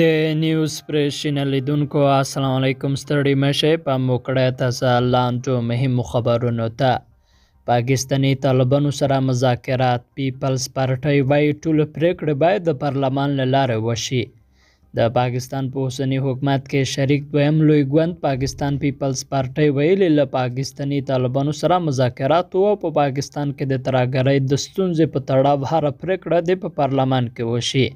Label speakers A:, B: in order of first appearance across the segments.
A: د نیوز پرشینه لیدونکو السلام علیکم ستړي مشه په موکړه تاسو لاندو مهم خبرونو ته پاکستانی طالبانو سره مذاکرات پیپلز پارټي وای ټول پریکړه باید د پارلمان لاره وشي د پاکستان په اوسنی حکومت کې شریک دویم لوی ګوند پاکستان پیپلز پارټي ویل له پاکستانی طالبانو سره مذاکرات او په پاکستان کې د ترګرۍ د ستونزې په تړاو هر پریکړه د پارلمان کې وشي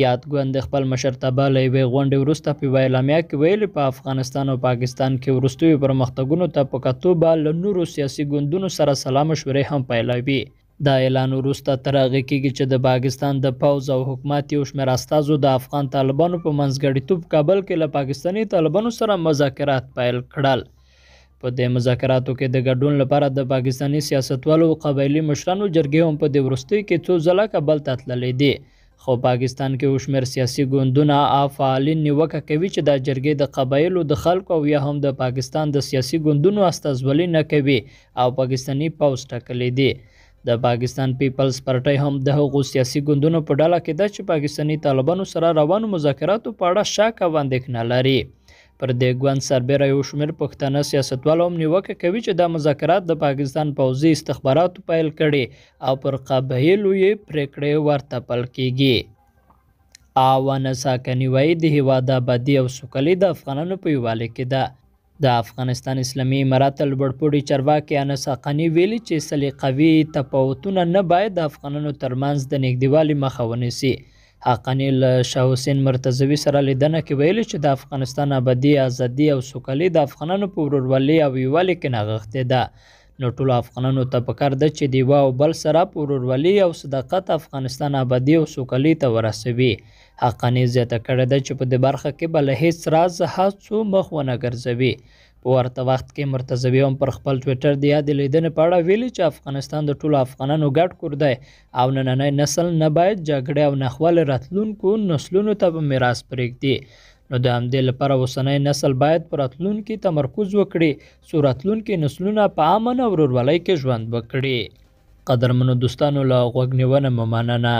A: یادګون د خپل مشرتابه له وی غونډې وروسته په ویلامیا کې ویل په افغانستان او پاکستان کې ورستوي پرمختګونو ته په کتو به له نورو سیاسي ګوندونو سره سلام مشورې هم پیلوي دا اعلان وروسته تر هغه کېږي چې د پاکستان د پوز او حکومت یو شمېر استازو د افغان طالبانو په منځګړیتوب کابل کې له پاکستانی طالبانو سره مذاکرات پیل کړل په دې مذاکراتو کې د ګډون لپاره د پاکستانی سیاستوالو او قبایلی مشرانو جرګې هم په دې وروستۍ کې څو ځله کابل ته تللې دي خو پاکستان کې وشمیر سیاسي ګوندونه فعالین نیوکه کوي چې دا جرګې د قبایلو د خلکو او یا هم د پاکستان د سیاسي ګوندونو استازولي نه کوي او پاکستانی پوز ټاکلی دی د پاکستان پیپلز پارټي هم د هغو سیاسي ګوندونو په ډله کې ده چې پاکستانی طالبانو سره روانو مذاکراتو په اړه شک او اندېښنه لري پر د ګوند سربېره یو شمېر پښتانه سیاستوال هم نیوکه کوي چې دا مذاکرات د پاکستان پوځي استخباراتو پیل کړي او پر قبایلو یې پریکړې ورته پل کیږي آوانه ساکني وایي د هېواد آبادي او سوکالي د افغانانو په یووالي کې ده د افغانستان اسلامي امارات لوړپوړي چارواکي انس حقانی ویلي چې سلیقوي تفاوتونه نه باید د افغانانو ترمنځ د نږدېوالي مخه ونیسي حقانی له شاه حسین مرتضوي سره لیدنه کې ویلي چې د افغانستان ابدي ازادي او سوکالي د افغانانو په ورورولۍ او یووالي کې نغښتې ده نو ټولو افغانانو ته پکار ده چې د یوه او بل سره په ورورولۍ او صداقت افغانستان ابادي او سوکالۍ ته ورسوي حقاني زیاته کړې ده چې په دې برخه کې به له هیڅ راز هڅو مخ ونه ګرځوي په ورته وخت کې مرتضوی هم پر خپل ټویټر د یادې لیدنې په اړه ویلي چې افغانستان د ټولو افغانانو ګډ کور دی او نننی نسل نه باید جګړې او نښوالې راتلونکو نسلونو ته به میراث پرېږدي نو د همدې لپاره اوسنی نسل باید پر راتلونکي تمرکز وکړي څو راتلونکي نسلونه په امن او ورورولۍ کې ژوند وکړي قدرمنو دوستانو له غوږ نیونه ممننه